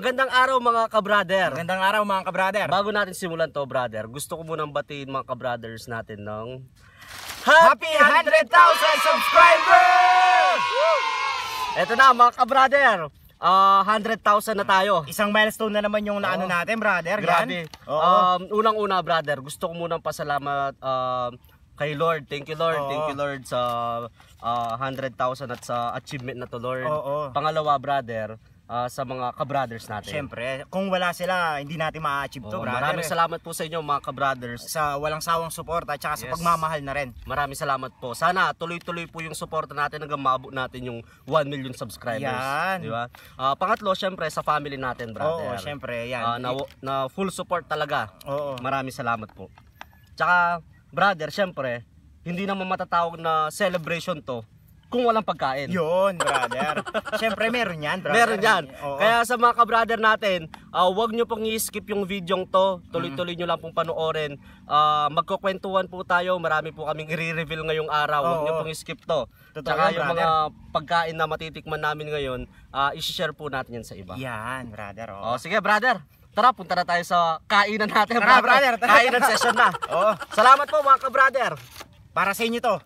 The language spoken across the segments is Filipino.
Magandang araw mga kabrader. Magandang araw mga kabrader. Bago natin simulan to brother, gusto ko munang batiin mga kabraders natin ng Happy 100,000 subscribers! Ito na mga kabrader. Uh, 100,000 na tayo. Isang milestone na naman yung naano natin, brother. Grabe. Um, Unang-una, brother, gusto ko munang pasalamat uh, kay Lord. Thank you Lord. Oo. Thank you Lord sa uh, ah, 100,000 at sa achievement na to Lord. Oo. Pangalawa brother, uh, sa mga kabrothers natin. Siyempre, kung wala sila, hindi natin ma-achieve oh, to, brother. Maraming salamat po sa inyo, mga kabrothers. Sa walang sawang suporta, at yes. sa pagmamahal na rin. Maraming salamat po. Sana tuloy-tuloy po yung suporta natin hanggang maabot natin yung 1 million subscribers. Yan. Di ba? Uh, pangatlo, siyempre, sa family natin, brother. Oo, siyempre, yan. Uh, na, na full support talaga. Oo. Maraming salamat po. Tsaka, brother, siyempre, hindi naman matatawag na celebration to kung walang pagkain. Yun, brother. Siyempre, meron yan, brother. Meron yan. Oo. Kaya sa mga ka-brother natin, uh, ah, wag nyo pong i-skip yung video to. Tuloy-tuloy mm. nyo lang pong panoorin. Uh, magkukwentuhan po tayo. Marami po kaming i-reveal ngayong araw. Oo. Wag nyo pong i-skip to. Totoo Tsaka yan, yung mga pagkain na matitikman namin ngayon, uh, ah, i-share po natin yan sa iba. Yan, brother. Oo. Oh, sige, brother. Tara, punta na tayo sa kainan natin, tara, brother. brother Kainan session na. Oo. Salamat po mga ka-brother. Para sa inyo to.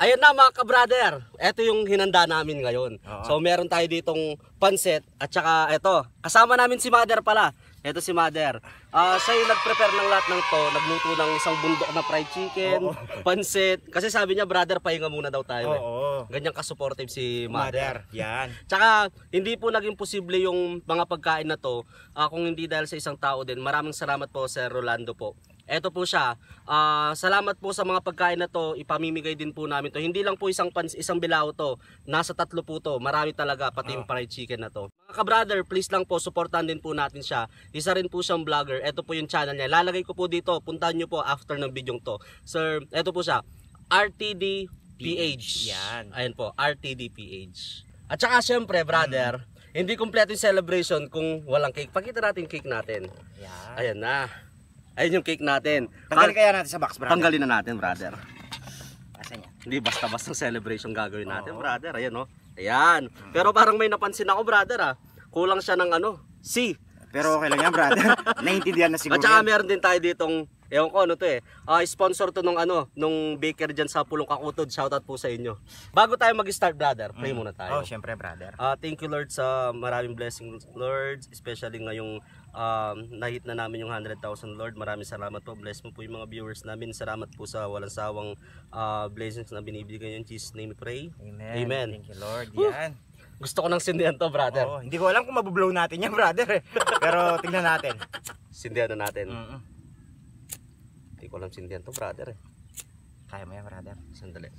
Ayun na mga ka-brother, ito yung hinanda namin ngayon. Oo. So meron tayo ditong pansit at saka ito, kasama namin si Mother pala. Ito si Mother. Uh, siya yung nag-prepare ng lahat ng to, nagluto ng isang bundok na fried chicken, Oo. pansit. Kasi sabi niya, brother, pahinga muna daw tayo. Eh. Oo. Ganyan ka-supportive si Mother. Mother, yan. Tsaka hindi po naging posible yung mga pagkain na to uh, kung hindi dahil sa isang tao din. Maraming salamat po Sir Rolando po. Ito po siya. Uh, salamat po sa mga pagkain na to. Ipamimigay din po namin to. Hindi lang po isang pans isang bilao to. Nasa tatlo po to. Marami talaga pati yung ah. fried chicken na to. Mga ka-brother, please lang po suportahan din po natin siya. Isa rin po siyang vlogger. Ito po yung channel niya. Lalagay ko po dito. Puntahan niyo po after ng video to. Sir, ito po siya. RTD PH. Yan. Ayun po, RTD PH. At saka syempre, brother, mm. hindi kumpleto yung celebration kung walang cake. Pakita natin cake natin. Yan. Ayan na. Ayun yung cake natin. Tanggalin kaya natin sa box, brother. Tanggalin na natin, brother. Asa niya? Hindi basta-basta celebration gagawin natin, Oo. brother. Ayan, oh. Ayan. Pero parang may napansin ako, brother, ah. Kulang siya ng ano, C. Pero okay lang yan, brother. Naintindihan na siguro. At saka meron din tayo ditong Ewan ko ano to eh. Uh, sponsor to nung ano, nung baker diyan sa Pulong Kakutod. Shout out po sa inyo. Bago tayo mag-start brother, pray mm. muna tayo. Oh, syempre brother. Uh, thank you Lord sa maraming blessings, Lord, especially ngayong um, nahit na namin yung 100,000 Lord. Maraming salamat po. Bless mo po yung mga viewers namin. Salamat po sa walang sawang uh, blessings na binibigay yung Jesus name pray. Amen. Amen. Thank you Lord. Yan. Gusto ko nang sindihan to, brother. Oo, oh, hindi ko alam kung mabublow natin yan, brother. Eh. Pero tingnan natin. Sindihan na natin. Mm -mm ko alam sindihan to brother eh. Kaya mo yan brother. Sandali.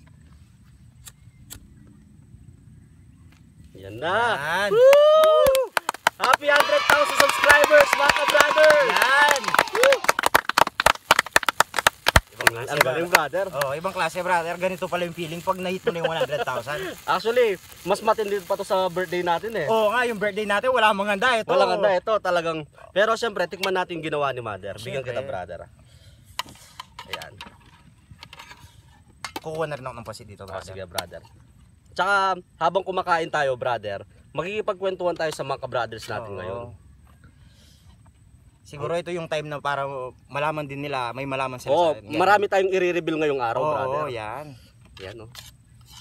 Yan na. Yan. Woo! Happy 100,000 subscribers mga brother. Yan. Woo! Ibang klase, Ang galing brother. Oh, ibang klase brother. Ganito pala yung feeling pag nahit mo na yung 100,000. Actually, mas matindi pa to sa birthday natin eh. Oo oh, nga, yung birthday natin wala mang handa ito. Wala handa ito talagang. Pero syempre, tikman natin yung ginawa ni mother. Bigyan kita brother. kukuha na rin ako ng pasit dito ah, brother. Ah, sige brother. Tsaka habang kumakain tayo brother, magkikipagkwentuhan tayo sa mga kabrothers natin Oo. ngayon. Siguro ito yung time na para malaman din nila, may malaman sila Oo, sa marami tayong i-reveal ngayong araw Oo, brother. yan. Yan oh.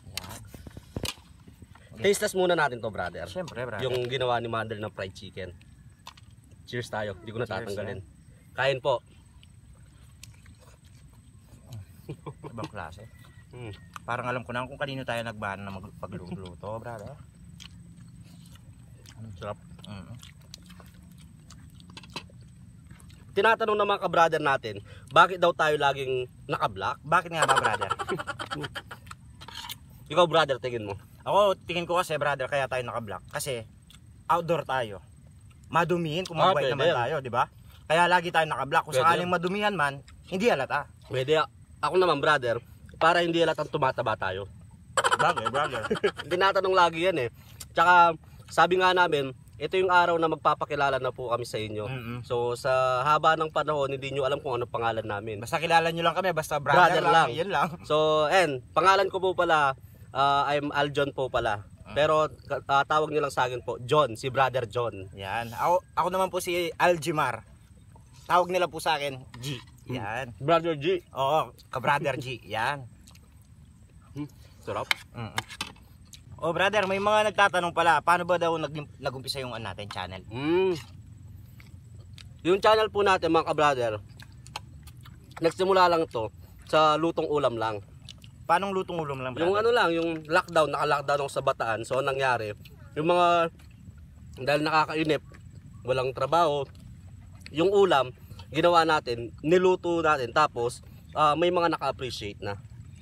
Yan. Taste test muna natin to brother. syempre brother. Yung ginawa ni Mandel ng fried chicken. Cheers tayo. Hindi ko na tatanggalin. Eh. Kain po. Ibang klase. Hmm. Parang alam ko na kung kanino tayo nagbahan na magpagluluto, brada. Ang sarap. Mm. Tinatanong ng mga ka-brother natin, bakit daw tayo laging naka-black? Bakit nga ba, brother? Ikaw, brother, tingin mo. Ako, tingin ko kasi, brother, kaya tayo naka-black. Kasi, outdoor tayo. Madumihin kung magbike ah, naman tayo, di ba? Kaya lagi tayo naka-black. Kung pwede sakaling madumihan man, hindi halata. Pwede. Ako naman, brother, para hindi halatang tumataba tayo. Bagay, bagay. Tinatanong lagi yan eh. Tsaka sabi nga namin, ito yung araw na magpapakilala na po kami sa inyo. Mm-hmm. So sa haba ng panahon, hindi nyo alam kung ano pangalan namin. Basta kilala nyo lang kami, basta brother, brother lang. lang. Yan lang. So, and, pangalan ko po pala, uh, I'm Aljon po pala. Ah. Pero uh, tawag nyo lang sa akin po, John, si brother John. Yan. Ako, ako naman po si Aljimar. Tawag nila po sa akin, G. Yan. Brother G. Oo, ka-brother G. Yan. Hmm, sarap. Mm -mm. Oh brother, may mga nagtatanong pala, paano ba daw nag nagumpisa yung an natin channel? Mm. Yung channel po natin mga ka-brother, nagsimula lang to sa lutong ulam lang. Paano lutong ulam lang? Brother? Yung ano lang, yung lockdown, naka-lockdown sa Bataan. So nangyari, yung mga dahil nakakainip, walang trabaho, yung ulam, ginawa natin, niluto natin tapos uh, may mga naka-appreciate na.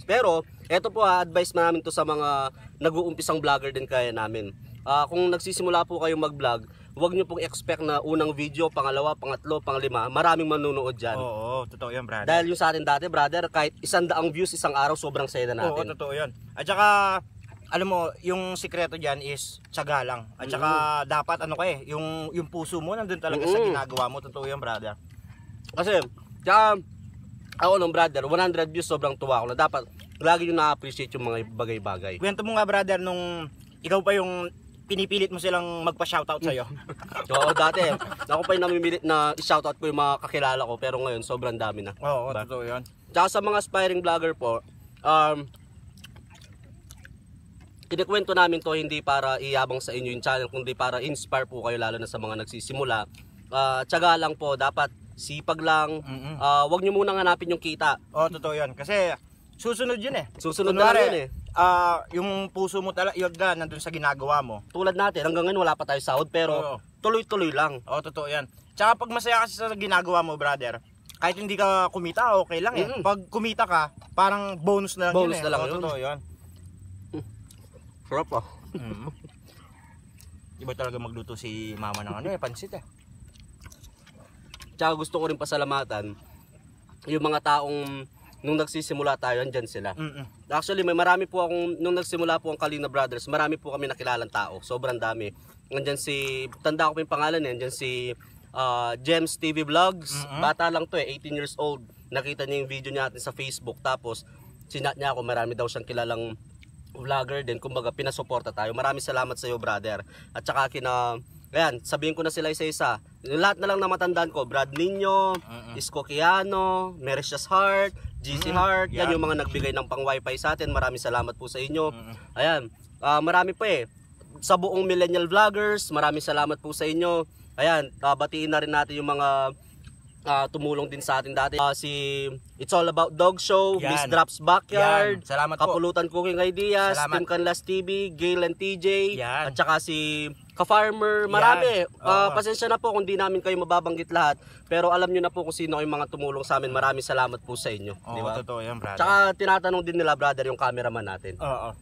Pero eto po ha, advice namin to sa mga nag-uumpisang vlogger din kaya namin. Uh, kung nagsisimula po kayong mag-vlog, huwag nyo pong expect na unang video, pangalawa, pangatlo, panglima, maraming manunood dyan. Oo, oo totoo yan brother. Dahil yung sa atin dati brother, kahit isang daang views isang araw, sobrang saya na natin. Oo, totoo yan. At saka, alam mo, yung sikreto diyan is tiyaga lang. At saka mm-hmm. dapat ano ka eh, yung, yung puso mo nandun talaga mm-hmm. sa mm. ginagawa mo. Totoo yan brother. Kasi, tsaka, ako ng brother, 100 views, sobrang tuwa ako na dapat lagi yung na-appreciate yung mga bagay-bagay. Kwento mo nga brother, nung ikaw pa yung pinipilit mo silang magpa-shoutout sa'yo. Oo, dati. Ako pa yung namimilit na i-shoutout ko yung mga kakilala ko. Pero ngayon, sobrang dami na. Oo, oh, diba? totoo yun. Tsaka sa mga aspiring vlogger po, um, kinikwento namin to hindi para iyabang sa inyo yung channel, kundi para inspire po kayo lalo na sa mga nagsisimula. Uh, ah, tsaga lang po, dapat sipag lang. Mm-mm. Uh, wag niyo muna hanapin yung kita. Oh, totoo 'yan. Kasi susunod 'yun eh. Susunod Kunwari, na rin eh. Uh, yung puso mo talaga yag na nandun sa ginagawa mo. Tulad natin, hanggang ngayon wala pa tayo sahod pero tuloy-tuloy lang. Oh, totoo 'yan. Tsaka pag masaya ka sa ginagawa mo, brother, kahit hindi ka kumita, okay lang eh. Mm-hmm. Pag kumita ka, parang bonus na lang bonus yun eh. na lang oh, yun. Totoo yun. Sarap ah. Mm. Iba talaga magluto si mama ng ano eh, pansit eh. Tsaka gusto ko rin pasalamatan yung mga taong nung nagsisimula tayo, andyan sila. Mm-mm. Actually, may marami po akong, nung nagsimula po ang Kalina Brothers, marami po kami nakilalang tao. Sobrang dami. Andyan si, tanda ko pa yung pangalan eh, andyan si uh, ah, TV Vlogs. Mm-hmm. Bata lang to eh, 18 years old. Nakita niya yung video niya natin sa Facebook. Tapos, sinat niya ako, marami daw siyang kilalang vlogger din. Kumbaga, pinasuporta tayo. Maraming salamat sa iyo, brother. At saka kina Ayan, sabihin ko na sila isa-isa. Lahat na lang na matandaan ko, Brad Nino, uh-uh. Isko Kiano, Mericious Hart, GC uh-uh. Hart, yan yeah. yung mga nagbigay ng pang wifi sa atin. Maraming salamat po sa inyo. Uh-uh. Ayan, uh, marami pa eh. Sa buong millennial vloggers, maraming salamat po sa inyo. Ayan, uh, batiin na rin natin yung mga uh, tumulong din sa atin dati. Uh, si It's All About Dog Show, Yan. Miss Drops Backyard, Yan. Salamat Kapulutan po. Cooking Ideas, Salamat. Team Canlas TV, Gail and TJ, Yan. at saka si ka-farmer, marami. Yan. Uh, pasensya na po kung di namin kayo mababanggit lahat. Pero alam nyo na po kung sino yung mga tumulong sa amin. Maraming salamat po sa inyo. Oo, diba? totoo yan, brother. Tsaka tinatanong din nila, brother, yung cameraman natin. Oo. Uh,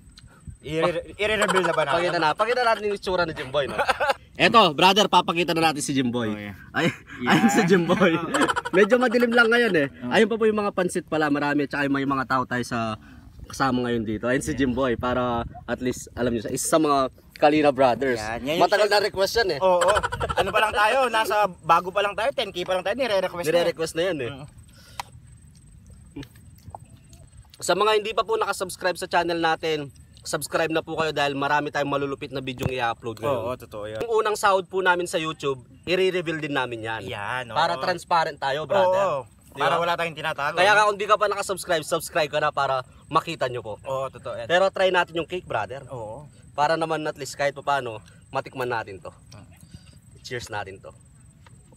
I-reveal na ba natin? Pakita na. Pakita natin yung itsura ni Jimboy, no? Eto, brother, papakita na natin si Jimboy. Oh, yeah. Ay, yeah. ayun si Jimboy. Medyo madilim lang ngayon eh. Oh. Ayun pa po yung mga pansit pala, marami at saka may mga tao tayo sa kasama ngayon dito. Ayun yeah. si Jimboy para at least alam niyo sa Isa sa mga Kalina Brothers. Yan, Matagal na request yan eh. Oo. oo. Ano pa lang tayo? Nasa bago pa lang tayo, 10k pa lang tayo, nire-request nire na. Nire-request na yan eh. Uh mm. -huh. Sa mga hindi pa po nakasubscribe sa channel natin, subscribe na po kayo dahil marami tayong malulupit na video i-upload ngayon. Oo, totoo yan. Yung unang sahod po namin sa YouTube, i-reveal din namin yan. Yan, oo. Para transparent tayo, brother. Oo, diba? para wala tayong tinatago. Kaya kung hindi ka pa nakasubscribe, subscribe ka na para makita nyo po. Oo, totoo yan. Pero try natin yung cake, brother. Oo. Para naman at least kahit pa paano, matikman natin to. Cheers natin to.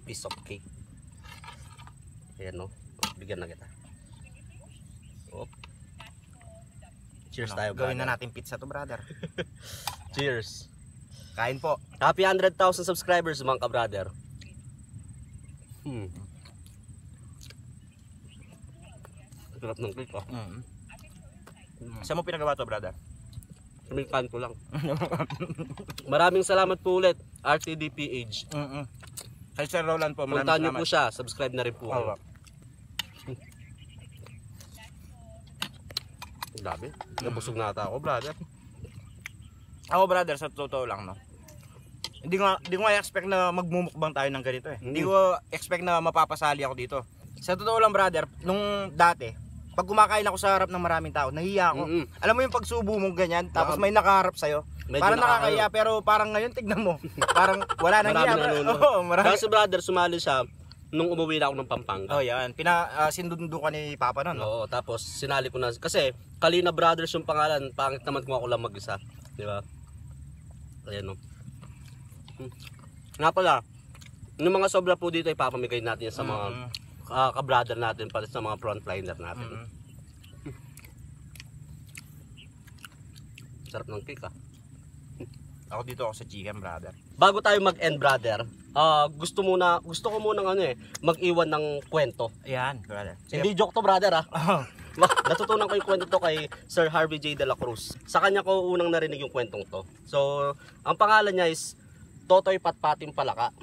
Piece of cake. Ayan no. Bigyan na kita. Cheers no, tayo, Gawin na natin pizza to, brother. Cheers. Kain po. Happy 100,000 subscribers, mga ka-brother. Hmm. Sarap ng cake, ah. Hmm. Mm. Saan mo pinagawa to, brother? Kaming kanto lang. Maraming salamat po ulit, RTDPH. Mm -mm. Kay Sir Roland po, maraming Puntaan salamat. Puntaan niyo po siya, subscribe na rin po. Oh, Grabe. Nabusog na ata ako, brother. Ako, brother, sa totoo lang, no? Hindi ko, hindi ko expect na magmumukbang tayo ng ganito, eh. Mm. Hindi ko expect na mapapasali ako dito. Sa totoo lang, brother, nung dati, pag kumakain ako sa harap ng maraming tao, nahiya ako. Mm-hmm. Alam mo yung pagsubo mo ganyan, tapos may nakaharap sa'yo. Medyo parang nakakaya, pero parang ngayon, tignan mo. parang wala nang hiya. Oo, marami. Kasi brother, sumali siya, nung umuwi na ako ng Pampanga. Oh, yan. Pina, uh, sinundo ka ni Papa nun. No? Oo, tapos sinali ko na. Kasi, Kalina Brothers yung pangalan. Pangit naman kung ako lang mag-isa. Di ba? Ayan, no. Hmm. Nga pala, yung mga sobra po dito, ay ipapamigay natin sa mga mm. uh, ka natin, pati sa mga frontliner natin. Mm. Sarap ng cake, ah. Ako dito ako sa chicken, brother. Bago tayo mag-end, brother, uh, gusto muna, gusto ko muna ng ano eh, mag-iwan ng kwento. Ayun, brother. Sige. Hindi joke to, brother ah. Oh. Natutunan ko yung kwento to kay Sir Harvey J. De La Cruz. Sa kanya ko unang narinig yung kwentong to. So, ang pangalan niya is Totoy Patpating Palaka.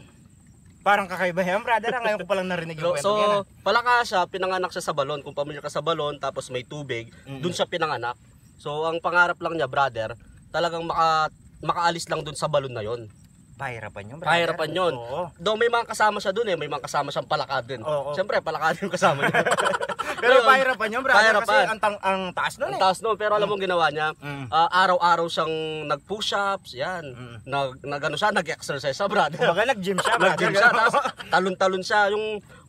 Parang kakaiba yan, brother. Ah. Ngayon ko palang narinig yung kwento so, yan. So, palaka siya, pinanganak siya sa balon. Kung pamilya ka sa balon, tapos may tubig, mm-hmm. dun siya pinanganak. So, ang pangarap lang niya, brother, talagang maka, makaalis lang dun sa balon na yon Pahirapan yun. Pahirapan yun. Oo. Though may mga kasama siya dun eh. May mga kasama siyang palakad din. Oo. Siyempre, palakad yung kasama niya. pero Ngayon, pahirapan yun, brother. Pahirapan. Kasi ang, ang taas nun eh. Ang taas nun. Pero alam mo mm. ginawa niya, mm. uh, araw-araw siyang nag-push-ups, yan. Mm. Nag, nag, ano siya, nag-exercise siya, brother. Kumbaga nag-gym siya, brother. nag-gym siya. Tapos talon-talon siya. Yung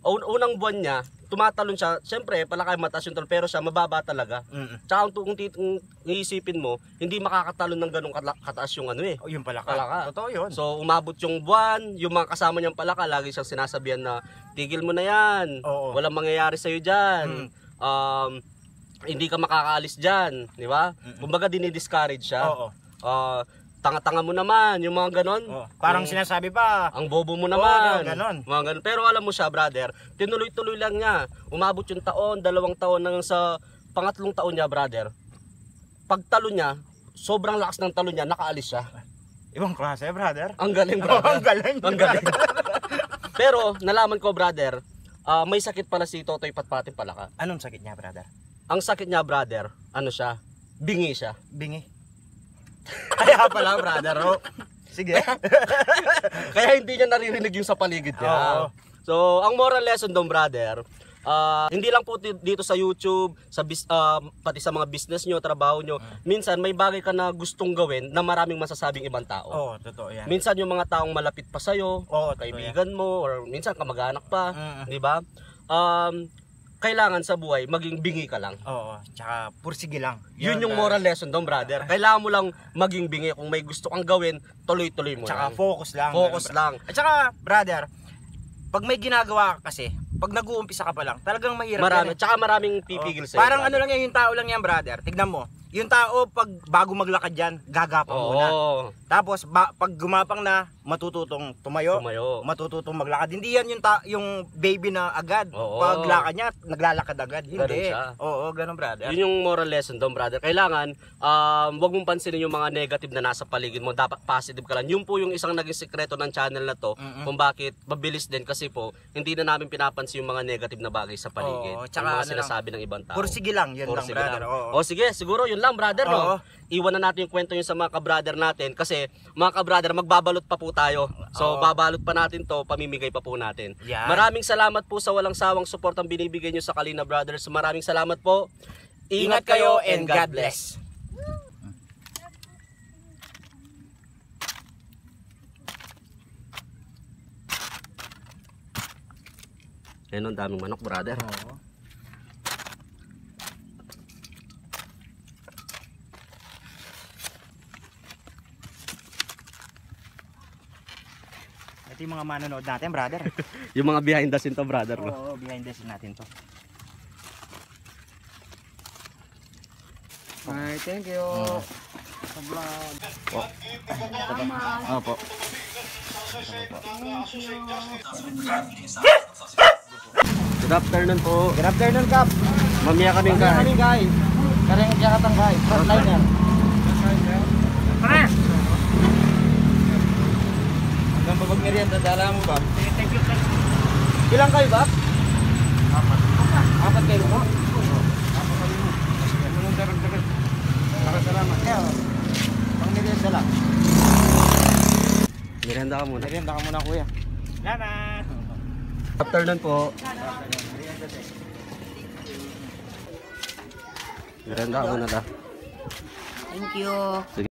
un- unang buwan niya, tumatalon siya, syempre palaki mataas yung talon pero siya mababa talaga. Mm-mm. Tsaka kung, kung, kung iisipin mo, hindi makakatalon ng ganung kata- kataas yung ano eh. Oh, yung palaka. palaka. Totoo yun. So umabot yung buwan, yung mga kasama niyang palaka, lagi siyang sinasabihan na tigil mo na yan, Oo. walang mangyayari sa'yo dyan. Mm. Um, hindi ka makakaalis diyan, di ba? Mm-mm. Kumbaga dinidiscourage siya. Oo. Uh, tanga-tanga mo naman, yung mga ganon. Oh, parang ang, mm. sinasabi pa. Ang bobo mo oh, naman. Oh, ganon. Mga ganon. Pero alam mo siya, brother, tinuloy-tuloy lang niya. Umabot yung taon, dalawang taon, nang sa pangatlong taon niya, brother. Pagtalo niya, sobrang lakas ng talo niya, nakaalis siya. Ibang klase, brother. Ang galing, brother. Oh, ang galing. ang galing. Pero, nalaman ko, brother, uh, may sakit pala si Totoy Patpatin pala Palaka. Anong sakit niya, brother? Ang sakit niya, brother, ano siya? Bingi siya. Bingi? Kaya pala, brother, oh. Sige. Kaya hindi niya naririnig yung sa paligid niya. Oo. So, ang moral lesson doon, brother, Uh, hindi lang po dito sa YouTube, sa bis, uh, pati sa mga business nyo, trabaho nyo, mm. minsan may bagay ka na gustong gawin na maraming masasabing ibang tao. Oo, oh, totoo yan. Minsan yung mga taong malapit pa sa'yo, oh, kaibigan yan. mo, or minsan kamag-anak pa, mm. di ba? Um, kailangan sa buhay, maging bingi ka lang. Oo, tsaka pursige lang. Yun, yun yung moral lesson doon, brother. Kailangan mo lang maging bingi. Kung may gusto kang gawin, tuloy-tuloy mo tsaka lang. Tsaka focus lang. Focus brother. lang. At tsaka, brother, pag may ginagawa ka kasi, pag nag-uumpisa ka pa lang, talagang mahirap Marami, eh. Tsaka maraming pipigil sa'yo. Parang brother. ano lang yan, yung tao lang yan, brother. Tignan mo, yung tao, pag bago maglakad yan, gagapa oh. muna. Tapos ba, pag gumapang na, matututong tumayo, tumayo. matututong maglakad. Hindi yan yung ta- yung baby na agad Oo. lakad niya, naglalakad agad. Hindi. Ganun siya. Oo, ganun brother. Yun yung moral lesson doon, brother. Kailangan, um, wag mong pansinin yung mga negative na nasa paligid mo. Dapat positive ka lang. Yun po yung isang naging sikreto ng channel na to Mm-mm. kung bakit mabilis din kasi po, hindi na namin pinapansin yung mga negative na bagay sa paligid. Oo, tsaka yung mga ano lang, sinasabi ng ibang tao. sige lang, yun lang Pursige brother. lang. Oo. O sige, siguro yun lang, brother. No? Iwan na natin yung kwento yun sa mga ka-brother natin kasi kasi mga ka-brother, magbabalot pa po tayo. So Oo. babalot pa natin to, pamimigay pa po natin. Yan. Maraming salamat po sa walang sawang support ang binibigay nyo sa Kalina Brothers. Maraming salamat po. Ingat, kayo and God bless. Ayun, ang daming manok, brother. Oo. Ito yung mga manonood natin, brother. yung mga behind the scene to, brother. Oo, no? behind the scene natin to. Hi, thank you. Oh. Sa vlog. Po. Opo. Good afternoon po. Good afternoon, Kap. Mamaya kaming kain. Mamaya kaming kain. Kareng jakatang kain. Frontliner. Okay. merienda, dala mo ba? Eh, thank you, thank you. Ilang kayo ba? Apat. Apat kayo mo? Apat kami mo. Anong dagat-dagat? Para salamat. Kaya, pang merienda lang. Merienda ka muna. Merienda ka muna, kuya. Salamat. After nun po. Merienda ka muna lang. Thank you.